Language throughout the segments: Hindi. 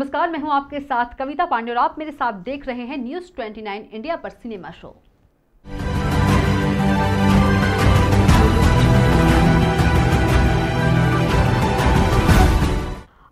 नमस्कार मैं हूं आपके साथ कविता पांडे और आप मेरे साथ देख रहे हैं न्यूज 29 इंडिया पर सिनेमा शो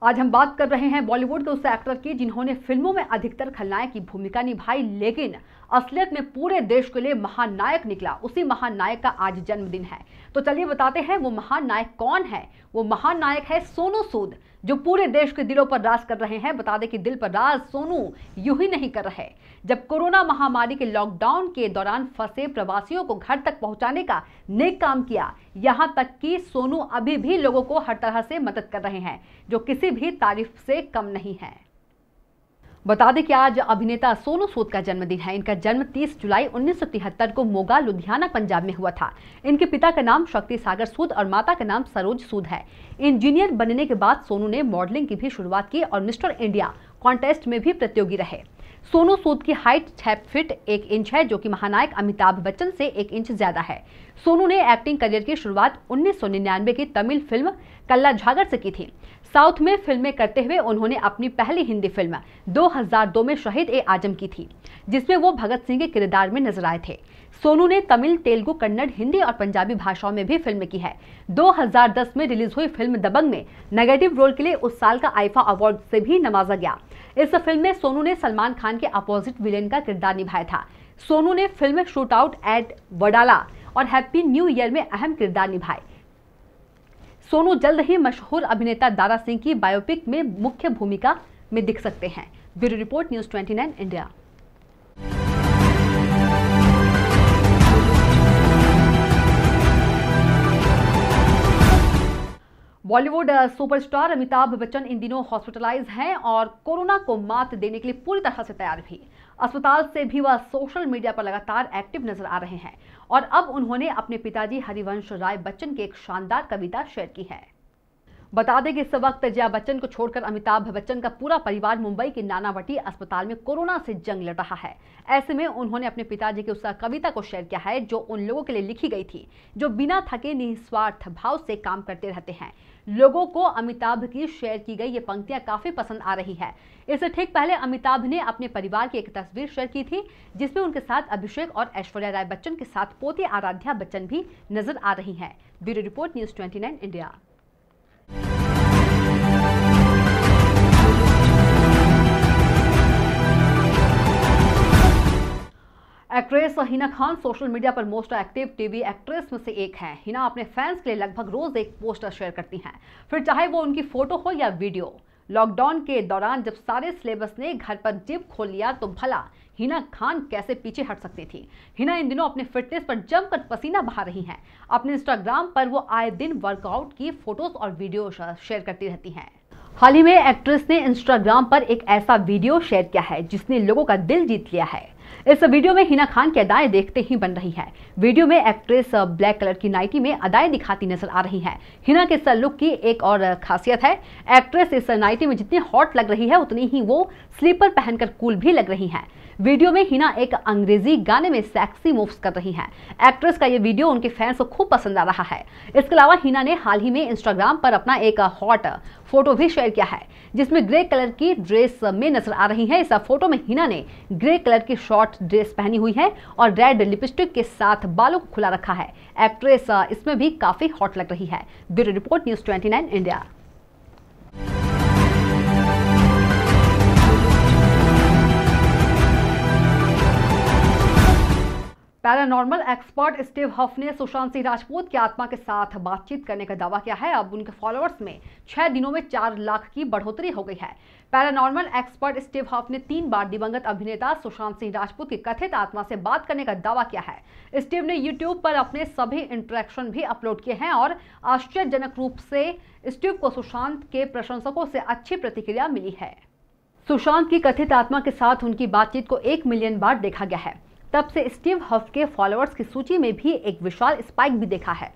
आज हम बात कर रहे हैं बॉलीवुड के उस एक्टर की जिन्होंने फिल्मों में अधिकतर खलनायक की भूमिका निभाई लेकिन असलियत में पूरे देश के लिए महान नायक निकला उसी महान नायक का आज जन्मदिन है तो चलिए बताते हैं वो महान नायक कौन है वो महान नायक है सोनू सूद जो पूरे देश के दिलों पर राज कर रहे हैं बता दें कि दिल पर राज सोनू यू ही नहीं कर रहे जब कोरोना महामारी के लॉकडाउन के दौरान फंसे प्रवासियों को घर तक पहुंचाने का नेक काम किया यहां तक कि सोनू अभी भी लोगों को हर तरह से मदद कर रहे हैं जो किसी भी तारीफ से कम नहीं है बता दें कि आज अभिनेता सोनू सूद का जन्मदिन है इनका जन्म 30 जुलाई उन्नीस को मोगा लुधियाना पंजाब में हुआ था इनके पिता का नाम शक्ति सागर सूद और माता का नाम सरोज सूद है इंजीनियर बनने के बाद सोनू ने मॉडलिंग की भी शुरुआत की और मिस्टर इंडिया कॉन्टेस्ट में भी प्रतियोगी रहे सोनू सूद की हाइट छह फिट एक इंच है जो कि महानायक अमिताभ बच्चन से एक इंच ज्यादा है सोनू ने एक्टिंग करियर की शुरुआत उन्नीस की तमिल फिल्म कल्ला झागर से की थी साउथ में फिल्में करते हुए उन्होंने अपनी पहली हिंदी फिल्म 2002 में शहीद ए आजम की थी जिसमें वो भगत सिंह के किरदार में नजर आए थे सोनू ने तमिल तेलुगु कन्नड़ हिंदी और पंजाबी भाषाओं में भी फिल्म की है 2010 में रिलीज हुई फिल्म दबंग में नेगेटिव रोल के लिए उस साल का आईफा अवार्ड से भी नवाजा गया इस फिल्म में सोनू ने सलमान खान के अपोजिट विलेन का किरदार निभाया था सोनू ने film shootout at Wadala और हैप्पी न्यू ईयर में अहम किरदार निभाए सोनू जल्द ही मशहूर अभिनेता दारा सिंह की बायोपिक में मुख्य भूमिका में दिख सकते हैं bureau report news 29 India Bollywood superstar Amitabh Bachchan इन दिनों हॉस्पिटलाइज हैं और कोरोना को मात देने के लिए पूरी तरह से तैयार भी अस्पताल से भी वह सोशल मीडिया पर लगातार एक्टिव नजर आ रहे हैं और अब उन्होंने अपने पिताजी हरिवंश राय बच्चन की एक शानदार कविता शेयर की है बता दें कि इस वक्त जया बच्चन को छोड़कर अमिताभ बच्चन का पूरा परिवार मुंबई के नानावटी अस्पताल में कोरोना से जंग लड़ रहा है ऐसे में उन्होंने अपने पिताजी की उस कविता को शेयर किया है जो उन लोगों के लिए लिखी गई थी जो बिना थके निस्वार्थ भाव से काम करते रहते हैं लोगों को अमिताभ की शेयर की गई ये पंक्तियां काफी पसंद आ रही है इससे ठीक पहले अमिताभ ने अपने परिवार की एक तस्वीर शेयर की थी जिसमें उनके साथ अभिषेक और ऐश्वर्या राय बच्चन के साथ पोते आराध्या बच्चन भी नजर आ रही हैं bureau report news 29 India actress Hina Khan social media पर मोस्ट एक्टिव टीवी एक्ट्रेस में से एक हैं हिना अपने फैंस के लिए लगभग रोज एक पोस्टर शेयर करती हैं फिर चाहे वो उनकी फोटो हो या वीडियो लॉकडाउन के दौरान जब सारे सिलेबस ने घर पर जिम खोल लिया तो भला हिना खान कैसे पीछे हट सकती थी हिना इन दिनों अपने फिटनेस पर जमकर पसीना बहा रही हैं अपने इंस्टाग्राम पर वो आए दिन वर्कआउट की फोटोज और वीडियो शेयर करती रहती हैं हाल ही में एक्ट्रेस ने इंस्टाग्राम पर एक ऐसा वीडियो शेयर किया है जिसने लोगों का दिल जीत लिया है इस वीडियो में हिना खान की अदाएं देखते ही बन रही है वीडियो में एक्ट्रेस ब्लैक कलर की नाइटी में अदाएं दिखाती नजर आ रही है हिना के इस लुक की एक और खासियत है एक्ट्रेस इस नाइटी में जितनी हॉट लग रही है उतनी ही वो स्लीपर पहनकर कूल भी लग रही है वीडियो में हिना एक अंग्रेजी गाने में सेक्सी मूव्स कर रही हैं एक्ट्रेस का ये वीडियो उनके फैंस को खूब पसंद आ रहा है इसके अलावा हिना ने हाल ही में इंस्टाग्राम पर अपना एक हॉट फोटो भी शेयर किया है जिसमें ग्रे कलर की ड्रेस में नजर आ रही है इस फोटो में हिना ने ग्रे कलर की शॉर्ट ड्रेस पहनी हुई है और रेड लिपस्टिक के साथ बालों को खुला रखा है एक्ट्रेस इसमें भी काफी हॉट लग रही है bureau report news twenty India paranormal expert Steve Huff ने सुशांत सिंह राजपूत की आत्मा के साथ बातचीत करने का दावा किया है अब उनके फॉलोअर्स में छह दिनों में चार लाख की बढ़ोतरी हो गई है पैरानॉर्मल एक्सपर्ट स्टीव हफ ने तीन बार दिवंगत अभिनेता सुशांत सिंह राजपूत की कथित आत्मा से बात करने का दावा किया है स्टीव ने यूट्यूब पर अपने सभी इंट्रैक्शन भी अपलोड किए हैं और आश्चर्यजनक रूप से स्टीव को सुशांत के प्रशंसकों से अच्छी प्रतिक्रिया मिली है सुशांत की कथित आत्मा के साथ उनकी बातचीत को एक मिलियन बार देखा गया है तब से स्टीव हफ के फॉलोअर्स की सूची में भी एक विशाल स्पाइक भी देखा है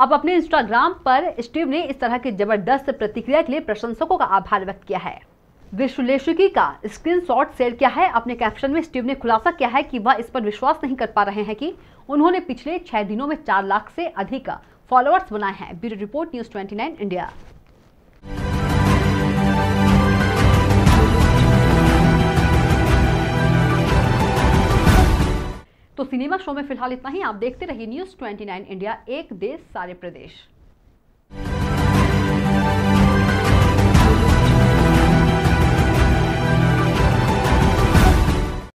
अब अपने इंस्टाग्राम पर स्टीव ने इस तरह की जबरदस्त प्रतिक्रिया के लिए प्रशंसकों का आभार व्यक्त किया है विश्लेषिकी का स्क्रीन शॉट शेयर किया है अपने कैप्शन में स्टीव ने खुलासा किया है कि वह इस पर विश्वास नहीं कर पा रहे हैं कि उन्होंने पिछले छह दिनों में चार लाख से अधिक फॉलोअर्स बनाए हैं bureau report news twenty India cinema show में फिलहाल इतना ही आप देखते रहिए न्यूज 29 इंडिया एक देश सारे प्रदेश